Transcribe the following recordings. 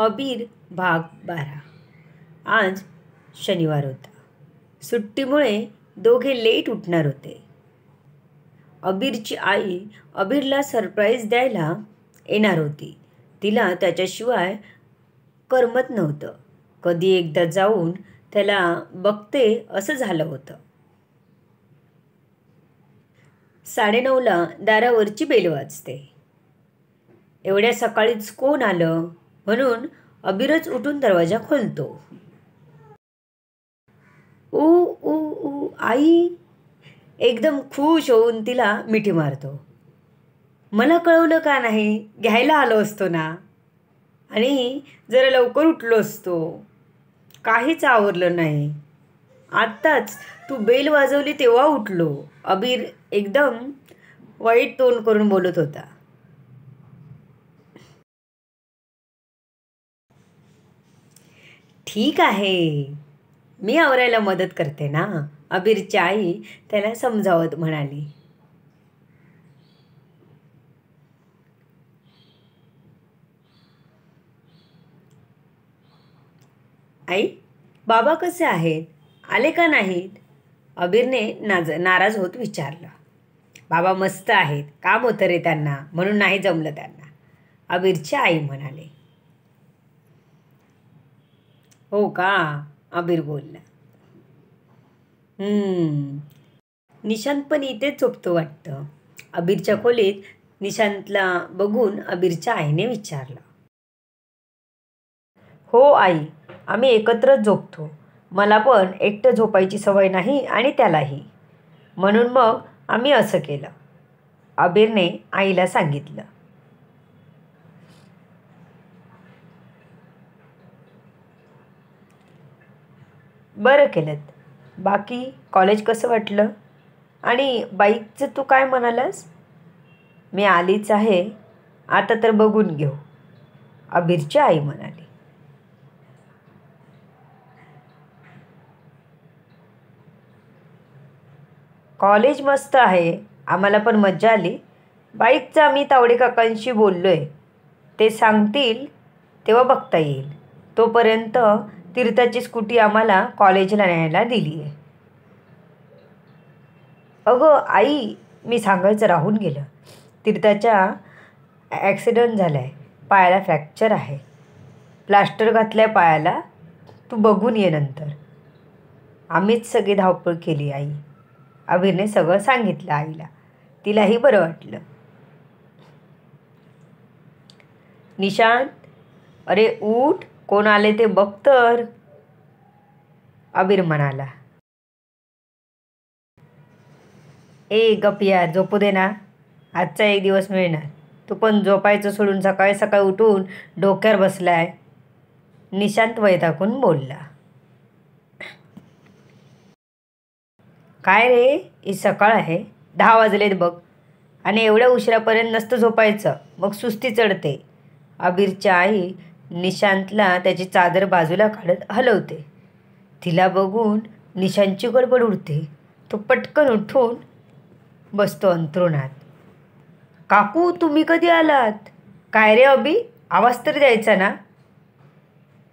अबीर भाग बारा आज शनिवार होता सुट्टीमुळे दोघे लेट उठणार होते अबीरची आई अबीरला सरप्राईज द्यायला येणार होती तिला त्याच्याशिवाय करमत नव्हतं कधी एकदा जाऊन त्याला बघते असं झालं होतं साडेनऊला दारावरची बेल वाजते एवढ्या सकाळीच कोण आलं म्हणून अबीरच उठून दरवाजा खोलतो ओ ओ ओ आई एकदम खुश होऊन तिला मिठी मारतो मला कळवलं का नाही घ्यायला आलो असतो ना आणि जरा लवकर उठलो असतो काहीच आवरलं नाही आत्ताच तू बेल वाजवली तेव्हा उठलो अबीर एकदम वाईट तोंड करून बोलत होता ठीक आहे मी आवरायला मदत करते ना अबीरची आई त्याला समजावत म्हणाली आई बाबा कसे आहेत आले का नाहीत अबीरने नाज नाराज होत विचारलं बाबा मस्त आहेत काम होतं रे त्यांना म्हणून नाही जमलं त्यांना अबीरची आई म्हणाले हो का आबीर बोलला निशांत पण इथेच झोपतो वाटतं अबीरच्या खोलीत निशांतला बघून अबीरच्या आईने विचारलं हो आई आम्ही एकत्रच झोपतो मला पण एकटं झोपायची सवय नाही आणि त्यालाही म्हणून मग आम्ही असं केलं आबीरने आईला सांगितलं बरं केलं बाकी कॉलेज कसं वाटलं आणि बाईकचं तू काय म्हणालास मी आलीच आहे आता तर बघून घेऊ अबीरची आई म्हणाली कॉलेज मस्त आहे आम्हाला पण मज्जा आली बाईकचं आम्ही तावडे काकांशी बोललो ते सांगतील तेव्हा बघता येईल तोपर्यंत तीर्थाची स्कूटी आम्हाला कॉलेजला न्यायला दिली आहे अगं आई मी सांगायचं राहून गेलं तीर्थाच्या ॲक्सिडंट झाला आहे पायाला फ्रॅक्चर आहे प्लास्टर घातलं आहे पायाला तू बघून ये नंतर आम्हीच सगळी धावपळ केली आई अभिरने सगळं सांगितलं आईला तिलाही बरं वाटलं निशांत अरे उठ कोण आले ते बघ तर अबीर म्हणाला ए गपिया झोपू दे ना आजचा एक दिवस मिळणार तू पण झोपायचं सोडून सकाळी सकाळी उठून डोक्यावर बसलाय निशांत वैताकून बोलला काय रे ही सकाळ आहे दहा वाजलेत बघ आणि एवढ्या उशिरापर्यंत नसतं झोपायचं मग सुस्ती चढते अबीरच्या आई निशांतला त्याची चादर बाजूला काढत हलवते तिला बघून निशांतची गडबड उडते तो पटकन उठून बसतो अंतरुणात काकू तुम्ही कधी आलात काय रे अबी आवाज तर द्यायचा ना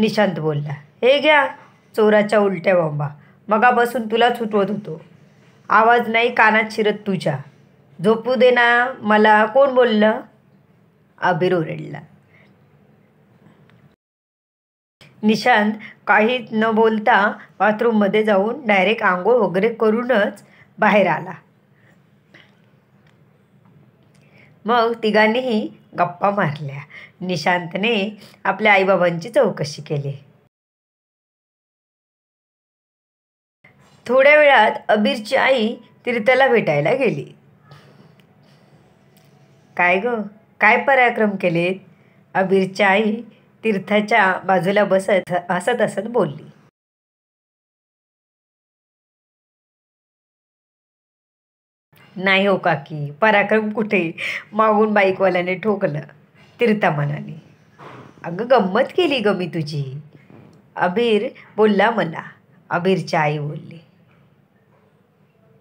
निशांत बोलला हे घ्या चोराच्या उलट्या मगा मगापासून तुला सुटवत होतो आवाज नाही कानात शिरत तुझ्या झोपू दे ना मला कोण बोललं आबीर ओरडला निशांत काहीच न बोलता बाथरूममध्ये जाऊन डायरेक्ट आंघोळ वगैरे करूनच बाहेर आला मग तिघांनीही गप्पा मारल्या निशांतने आपल्या आईबाबांची चौकशी केली थोड्या वेळात अबीरची आई तीर्थला भेटायला गेली काय ग काय पराक्रम केलेत अबीरच्या आई तीर्थाच्या बाजूला बसत हसत हसत बोलली नाही हो काकी पराक्रम कुठे मागून बाईकवाल्याने ठोकलं तीर्था मनाने. अगं गंमत केली ग मी तुझी अबीर बोलला मला अबीरच्या आई बोलली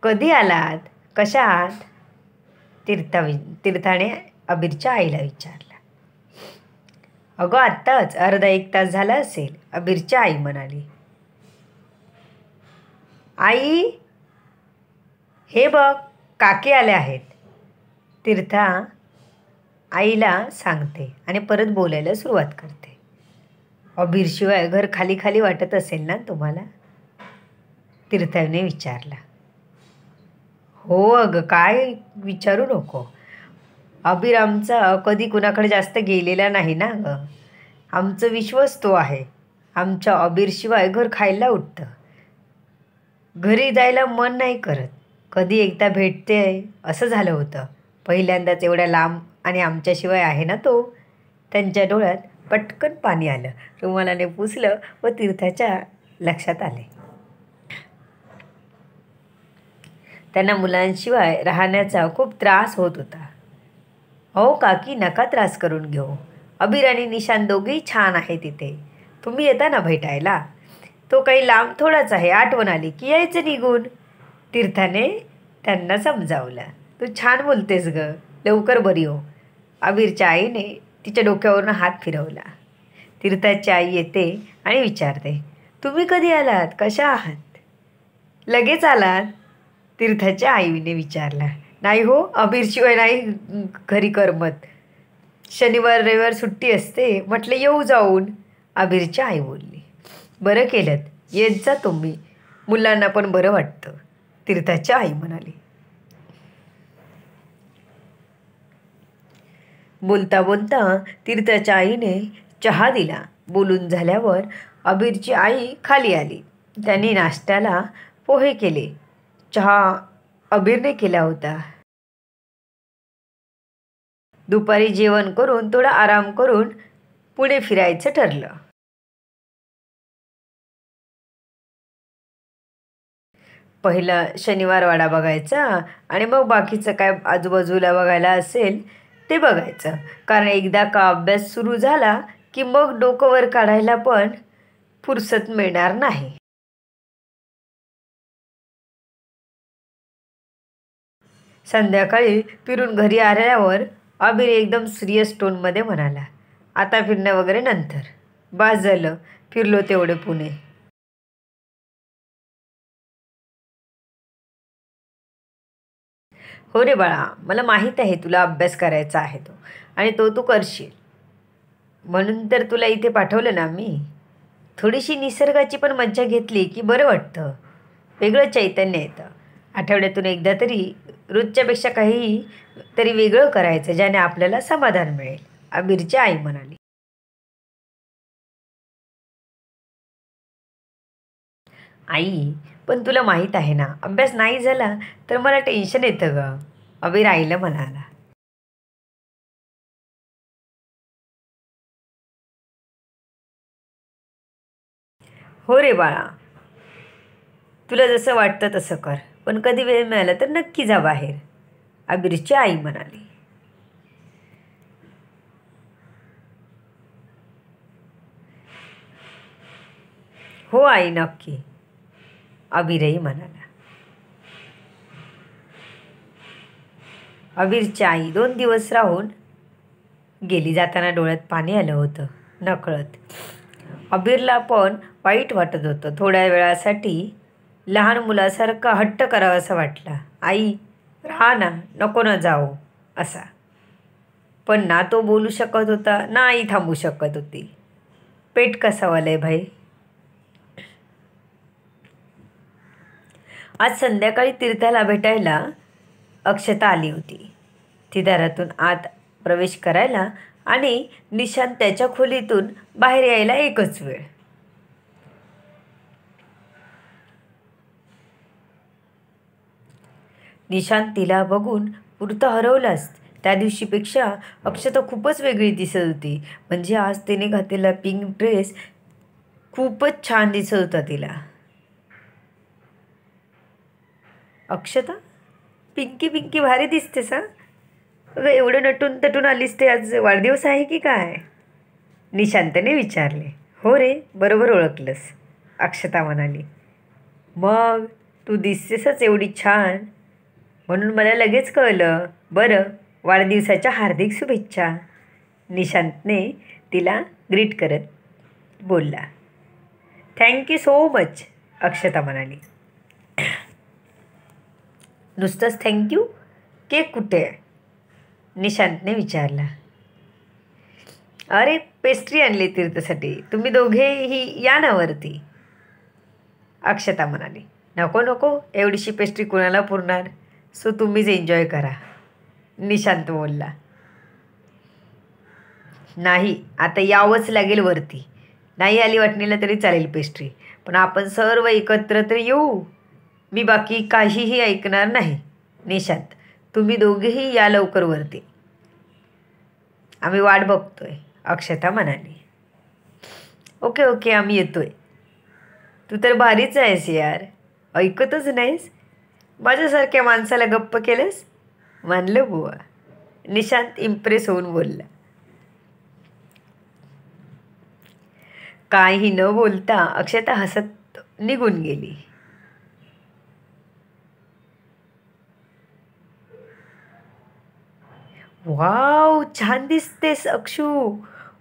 कधी आलात कशा आहात तीर्था तीर्थाने अबीरच्या आईला विचारलं अगं आत्ताच अर्धा एक तास झाला असेल अबीरच्या आई म्हणाली आई हे बघ काकी आले आहेत तीर्था आईला सांगते आणि परत बोलायला सुरुवात करते अबीरशिवाय घर खाली खाली वाटत असेल ना तुम्हाला तीर्थाने विचारला हो अगं काय विचारू नको आमचा कधी कुणाकडे जास्त गेलेला नाही ना ग आमचं विश्वास तो आहे आमच्या अबीरशिवाय घर खायला उठतं घरी जायला मन नाही करत कधी एकदा भेटते असं झालं होतं पहिल्यांदाच एवढ्या लांब आणि आमच्याशिवाय आहे ना तो त्यांच्या डोळ्यात पटकन पाणी आलं रुमालाने पुसलं व तीर्थाच्या लक्षात आले त्यांना मुलांशिवाय राहण्याचा खूप त्रास होत होता अहो काकी नका त्रास करून घेऊ अबीर आणि निशान दोघेही छान आहे तिथे तुम्ही येता ना भेटायला तो काही लांब थोडाच आहे आठवण आली की यायचं निघून तीर्थाने त्यांना समजावलं तू छान बोलतेस ग लवकर बरी हो अबीरच्या आईने तिच्या डोक्यावरून हात फिरवला तीर्थाची आई येते आणि विचारते तुम्ही कधी आलात कशा आहात लगेच आलात तीर्थाच्या आईने विचारला नाही हो अबीरशिवाय नाही घरी करमत शनिवार रविवार सुट्टी असते म्हटले येऊ जाऊन आबीरच्या आई बोलली बरं केलं येत जा तुम्ही मुलांना पण बरं वाटतं तीर्थाच्या आई म्हणाली बोलता बोलता तीर्थाच्या आईने चहा दिला बोलून झाल्यावर अबीरची आई खाली आली त्यांनी नाश्त्याला पोहे केले चहा अबीरने केला होता दुपारी जेवण करून थोडा आराम करून पुणे फिरायचं ठरलं पहिला शनिवारवाडा बघायचा आणि मग बाकीचं काय आजूबाजूला बघायला असेल ते बघायचं कारण एकदा का अभ्यास सुरू झाला की मग डोकं वर काढायला पण फुरसत मिळणार नाही संध्याकाळी फिरून घरी आल्यावर अबिर एकदम सिरियस टोनमध्ये म्हणाला आता फिरणं वगैरे नंतर बास झालं फिरलो तेवढे पुणे हो रे बाळा मला माहीत आहे तुला अभ्यास करायचा आहे तो आणि तो तू करशील म्हणून तर तुला इथे पाठवलं ना मी थोडीशी निसर्गाची पण मज्जा घेतली की बरं वाटतं वेगळं चैतन्य येतं आठवड्यातून एकदा तरी रोजच्यापेक्षा काही तरी वेगळं करायचं ज्याने आपल्याला समाधान मिळेल अबीरची आई म्हणाली आई पण तुला माहीत आहे ना अभ्यास नाही झाला तर मला टेन्शन येतं ग अबीर आईला म्हणाला हो रे बाळा तुला जसं वाटतं तसं कर पण कधी वेळ मिळाला तर नक्की जा बाहेर अबीरची आई म्हणाली हो आई नक्की अबिरही म्हणाला अबीरची आई दोन दिवस राहून गेली जाताना डोळ्यात पाणी आलं होतं नकळत अबीरला पण वाईट वाटत होतं थोड्या वेळासाठी लहान मुलासारखा हट्ट करावासा वाटला आई राहा ना नको ना जाओ असा पण ना तो बोलू शकत होता ना आई थांबू शकत होती पेट आहे भाई आज संध्याकाळी तीर्थाला भेटायला अक्षता आली होती ती दारातून आत प्रवेश करायला आणि निशांत त्याच्या खोलीतून बाहेर यायला एकच वेळ निशांत तिला बघून पुरतं हरवलास त्या दिवशीपेक्षा अक्षता खूपच वेगळी दिसत होती म्हणजे आज तिने घातलेला पिंक ड्रेस खूपच छान दिसत होता तिला अक्षता पिंकी पिंकी भारी दिसते सा अगं एवढं नटून तटून आलीस ते आज वाढदिवस आहे की काय निशांतने विचारले हो रे बरोबर ओळखलंस अक्षता म्हणाली मग तू दिसतेसच एवढी छान म्हणून मला लगेच कळलं बरं वाढदिवसाच्या हार्दिक शुभेच्छा निशांतने तिला ग्रीट करत बोलला थँक्यू सो मच अक्षता म्हणाली नुसतंच थँक्यू केक कुठे आहे निशांतने विचारला अरे पेस्ट्री आणली तीर्थसाठी तुम्ही दोघेही या नावरती अक्षता म्हणाली नको नको एवढीशी पेस्ट्री कुणाला पुरणार सो तुम्हीच एन्जॉय करा निशांत बोलला नाही आता यावंच लागेल वरती नाही आली वाटणीला तरी चालेल पेस्ट्री पण आपण सर्व एकत्र तर येऊ मी बाकी काहीही ऐकणार नाही निशांत तुम्ही दोघेही या लवकर वरती आम्ही वाट बघतोय अक्षता म्हणाली ओके ओके आम्ही येतोय तू तर भारीच आहेस यार ऐकतच नाहीस माझ्यासारख्या माणसाला गप्प केलंस मानलं बुवा निशांत इम्प्रेस होऊन बोलला काही न बोलता अक्षता हसत निघून गेली वाव छान दिसतेस अक्षू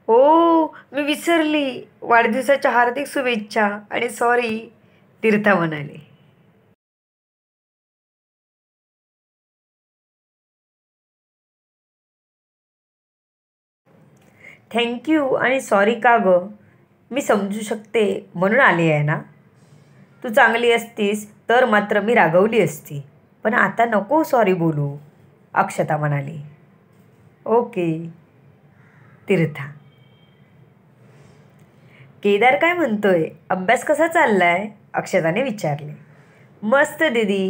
हो मी विसरली वाढदिवसाच्या हार्दिक शुभेच्छा आणि सॉरी तीर्था म्हणाली थँक्यू आणि सॉरी का गं मी समजू शकते म्हणून आली आहे ना तू चांगली असतीस तर मात्र मी रागवली असती पण आता नको सॉरी बोलू अक्षता म्हणाली ओके तीर्था केदार काय म्हणतोय अभ्यास कसा चाललाय अक्षताने विचारले मस्त दिदी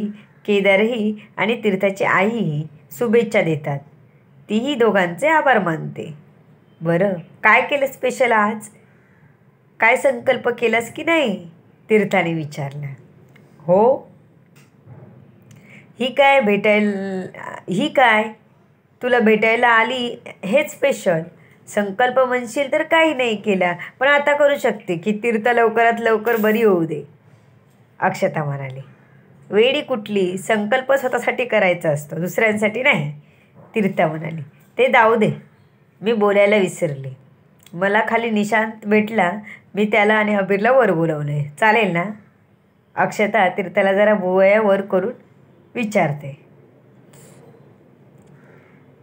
केदारही आणि तीर्थाची आईही शुभेच्छा देतात तीही दोघांचे आभार मानते बरं काय केलं स्पेशल आज काय संकल्प केलास की नाही तीर्थाने विचारलं हो ही काय भेटायला ही काय तुला भेटायला आली हेच स्पेशल संकल्प म्हणशील तर काही नाही केला पण आता करू शकते की तीर्थ लवकरात लवकर बरी होऊ दे अक्षता म्हणाली वेडी कुठली संकल्प स्वतःसाठी करायचा असतो दुसऱ्यांसाठी नाही तीर्था म्हणाली ते दाऊ दे मी बोलायला विसरले मला खाली निशांत भेटला मी त्याला आणि अबीरला वर बोलावलं चालेल ना अक्षता तीर्थाला जरा बोया वर करून विचारते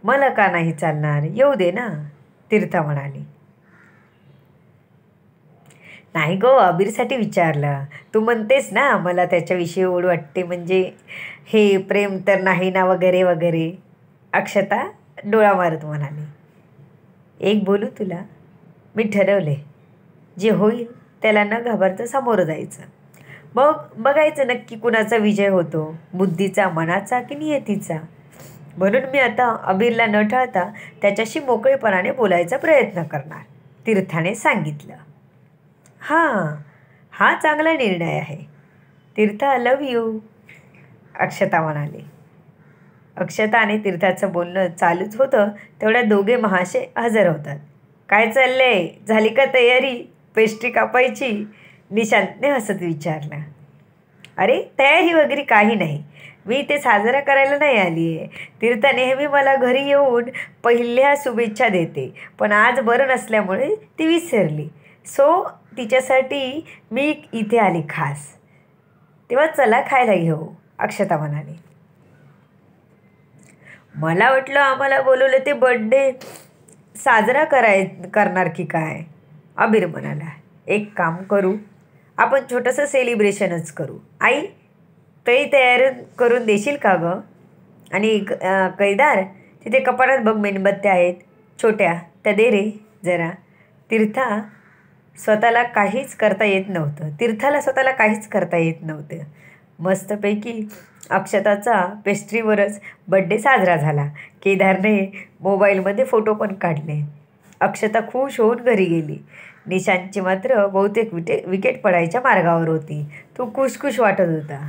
मला का नाही चालणार येऊ दे ना तीर्था म्हणाली नाही गो अबीरसाठी विचारलं तू म्हणतेस ना मला त्याच्याविषयी ओढ वाटते म्हणजे हे प्रेम तर नाही ना वगैरे वगैरे अक्षता डोळा मारत म्हणाली एक बोलू तुला मी ठरवले जे होईल त्याला न घाबरता समोर जायचं मग बघायचं नक्की कुणाचा विजय होतो बुद्धीचा मनाचा की नियतीचा म्हणून मी आता अबीरला न ठळता त्याच्याशी मोकळेपणाने बोलायचा प्रयत्न करणार तीर्थाने सांगितलं हां हा चांगला निर्णय आहे तीर्थ आय यू अक्षता म्हणाली अक्षता आणि तीर्थाचं बोलणं चालूच होतं तेवढ्या दोघे महाशय हजर होतात काय चाललंय झाली का तयारी पेस्ट्री कापायची निशांतने हसत विचारलं अरे तयारी वगैरे काही नाही मी ते साजरा करायला नाही आली आहे तीर्थ नेहमी मला घरी येऊन पहिल्या शुभेच्छा देते पण आज बरं नसल्यामुळे ती विसरली सो तिच्यासाठी मी इथे आली खास तेव्हा चला खायला घेऊ अक्षता म्हणाली मला वाटलं आम्हाला बोलवलं ते बड्डे साजरा कराय करणार की काय अबीर म्हणाला एक काम करू आपण छोटंसं सेलिब्रेशनच करू आई तरी तयार करून देशील का गं आणि कैदार तिथे कपाटात बघ मेणबत्त्या आहेत छोट्या त्या दे रे जरा तीर्था स्वतःला काहीच करता येत नव्हतं तीर्थाला स्वतःला काहीच करता येत नव्हतं मस्तपैकी अक्षताचा पेस्ट्रीवरच बड्डे साजरा झाला केदारने मोबाईलमध्ये फोटो पण काढले अक्षता खुश होऊन घरी गेली निशांतची मात्र बहुतेक विटे विकेट पडायच्या मार्गावर होती तो खुशखुश वाटत होता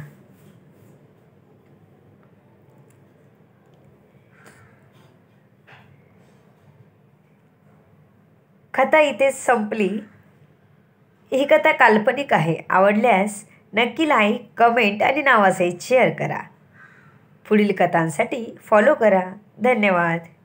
कथा इथे संपली ही कथा काल्पनिक आहे आवडल्यास नक्की लाईक कमेंट आणि नावासहित शेअर करा पुढील कथांसाठी फॉलो करा धन्यवाद